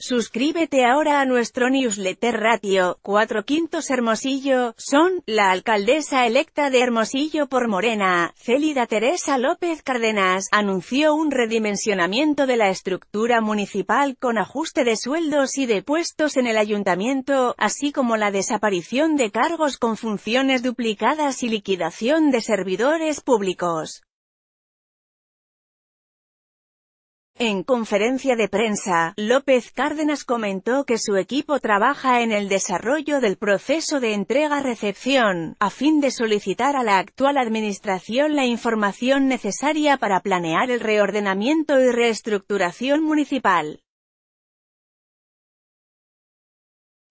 Suscríbete ahora a nuestro newsletter Ratio, Cuatro quintos Hermosillo, son, la alcaldesa electa de Hermosillo por Morena, Célida Teresa López Cárdenas, anunció un redimensionamiento de la estructura municipal con ajuste de sueldos y de puestos en el ayuntamiento, así como la desaparición de cargos con funciones duplicadas y liquidación de servidores públicos. En conferencia de prensa, López Cárdenas comentó que su equipo trabaja en el desarrollo del proceso de entrega-recepción, a fin de solicitar a la actual administración la información necesaria para planear el reordenamiento y reestructuración municipal.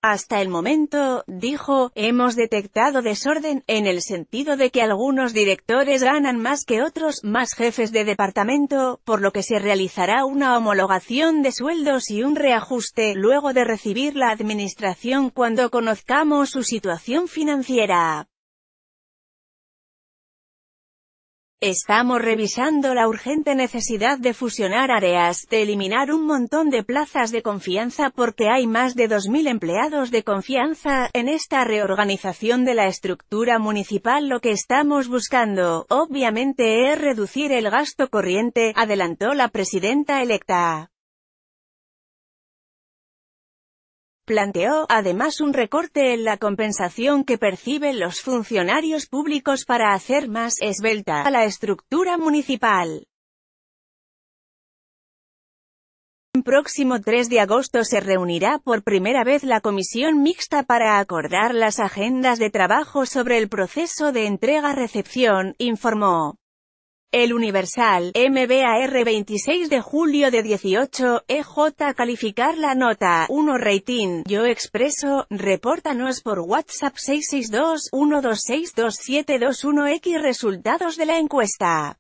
Hasta el momento, dijo, hemos detectado desorden, en el sentido de que algunos directores ganan más que otros, más jefes de departamento, por lo que se realizará una homologación de sueldos y un reajuste, luego de recibir la administración cuando conozcamos su situación financiera. Estamos revisando la urgente necesidad de fusionar áreas, de eliminar un montón de plazas de confianza porque hay más de 2.000 empleados de confianza, en esta reorganización de la estructura municipal lo que estamos buscando, obviamente es reducir el gasto corriente, adelantó la presidenta electa. Planteó, además, un recorte en la compensación que perciben los funcionarios públicos para hacer más esbelta a la estructura municipal. El próximo 3 de agosto se reunirá por primera vez la comisión mixta para acordar las agendas de trabajo sobre el proceso de entrega-recepción, informó. El Universal, MBAR 26 de julio de 18, EJ calificar la nota, 1 rating, yo expreso, repórtanos por WhatsApp 662 2721 x resultados de la encuesta.